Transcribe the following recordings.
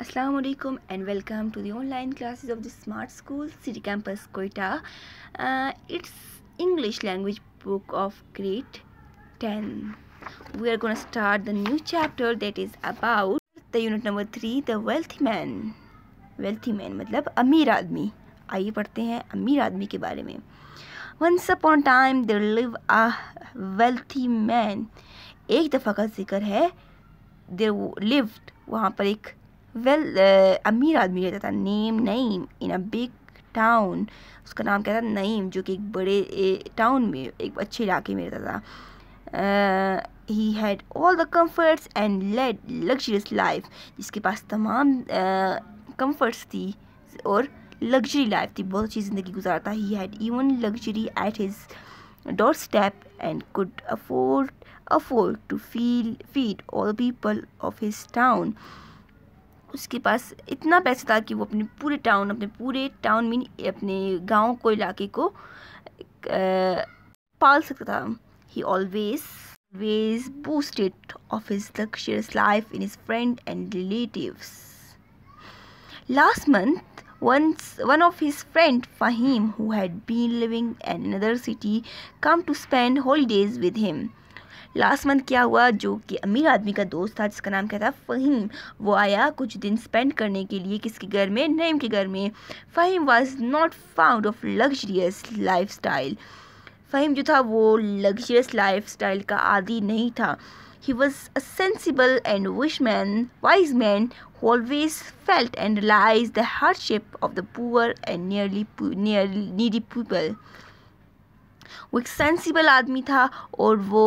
अस्सलाम वालेकुम and welcome to the online classes of the smart school city campus Quetta it's English language book of grade ten we are gonna start the new chapter that is about the unit number three the wealthy man wealthy man मतलब अमीर आदमी आइए पढ़ते हैं अमीर आदमी के बारे में once upon time there live a wealthy man एक दफ़ा का जिक्र है देर लिव्ड वहाँ पर एक वेल uh, अमीर आदमी रहता था name Naeem in a big town उसका नाम क्या था नईम जो कि एक बड़े टाउन में एक अच्छे इलाके में रहता था he had all the comforts and led luxurious life जिसके पास तमाम कम्फर्ट्स uh, थी और लग्जरी लाइफ थी बहुत अच्छी ज़िंदगी गुजारता he had even luxury at his door step and could afford afford to feel feed all people of his town उसके पास इतना पैसा था कि वो अपने पूरे टाउन अपने पूरे टाउन मीन अपने गांव को इलाके को पाल सकता था he always ways boosted of his luxurious life in his friend and relative last month once one of his friend Faheem who had been living an another city come to spend holidays with him last month क्या हुआ जो कि अमीर आदमी का दोस्त था जिसका नाम क्या था फ़हीम वो आया कुछ दिन स्पेंड करने के लिए किसके घर में नईम के घर में Faheem was not found of luxurious life style Faheem जो था वो लग्जरियस लाइफ स्टाइल का आदि नहीं था he was a sensible and wish man wise man who felt and and the hardship of the poor and nearly nearly needy वो एक sensible आदमी था और वो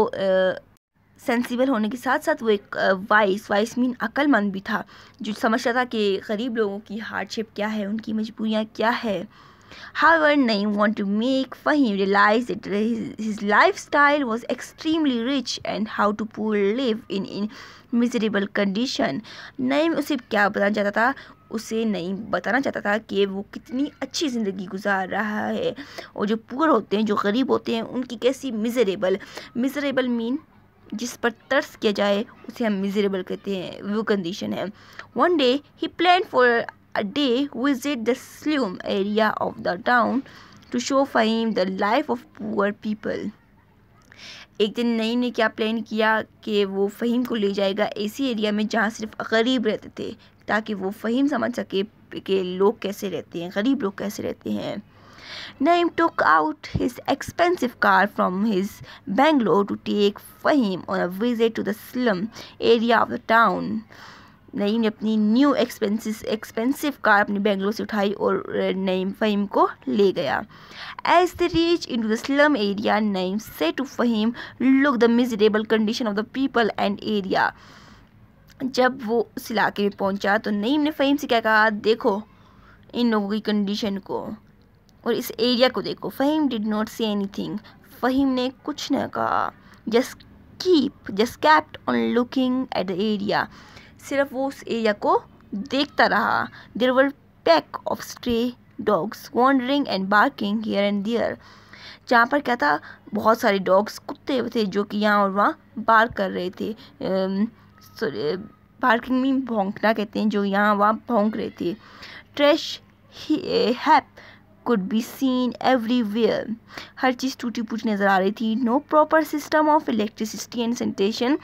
सेंसिबल होने के साथ साथ वो एक वाइस वाइस मीन अक्लमंद भी था जो समझता था कि गरीब लोगों की हार्डशिप क्या है उनकी मजबूरियाँ क्या है However, Naim wanted to make Fahim realize that his lifestyle was extremely rich and how to poor live in, in miserable condition Naeem उसे क्या बताना चाहता था उसे नहीं बताना चाहता था कि वो कितनी अच्छी ज़िंदगी गुजार रहा है और जो पुअर होते हैं जो गरीब होते हैं उनकी कैसी मिजरेबल मिजरेबल मीन जिस पर तरस किया जाए उसे हम मिजरेबल कहते हैं वो कंडीशन है one day he plan for a day visit the slum area of the town to show Fahim the life of poor people. एक दिन नई ने क्या प्लान किया कि वो फ़हीम को ले जाएगा ऐसी एरिया में जहाँ सिर्फ गरीब रहते थे ताकि वो फ़हीम समझ सके कि लोग कैसे रहते हैं गरीब लोग कैसे रहते हैं Naim took out his expensive car from his bungalow to take Fahim on a visit to the slum area of the town. Naeem ने अपनी न्यू एक्सपेंसिस एक्सपेंसिव कार अपनी बेंगलोर से उठाई और नईम फ़हीम को ले गया as the reach into the slum area Naeem से to Faheem look the miserable condition of the people and area जब वो उस इलाके में पहुंचा तो नईम ने फ़हीम से क्या कहा देखो इन लोगों की कंडीशन को और इस एरिया को देखो Faheem did not say thing Faheem ने कुछ ना कहा just keep just kept on looking at the area सिर्फ वो उस एरिया को देखता रहा there were pack of stray dogs wandering and barking here and there जहाँ पर क्या था बहुत सारे डॉग्स कुत्ते थे जो कि यहाँ और वहाँ बार कर रहे थे पार्किंग में भोंकना कहते हैं जो यहाँ वहाँ भोंक रहे थे trash heap could be seen everywhere हर चीज़ टूटी फूटी नज़र आ रही थी no proper system of electricity and sanitation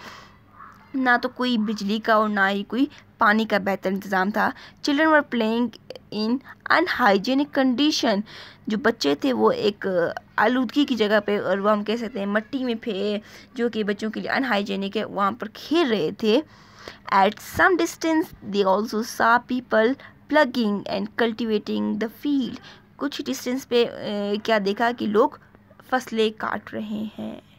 ना तो कोई बिजली का और ना ही कोई पानी का बेहतर इंतज़ाम था children were playing in unhygienic condition जो बच्चे थे वो एक आलूदगी की जगह पे और वो हम कह सकते हैं मट्टी में फे जो कि बच्चों के लिए अनहाइजीनिक है वहाँ पर खेल रहे थे at some distance they also saw people plugging and cultivating the field कुछ डिस्टेंस पे ए, क्या देखा कि लोग फसलें काट रहे हैं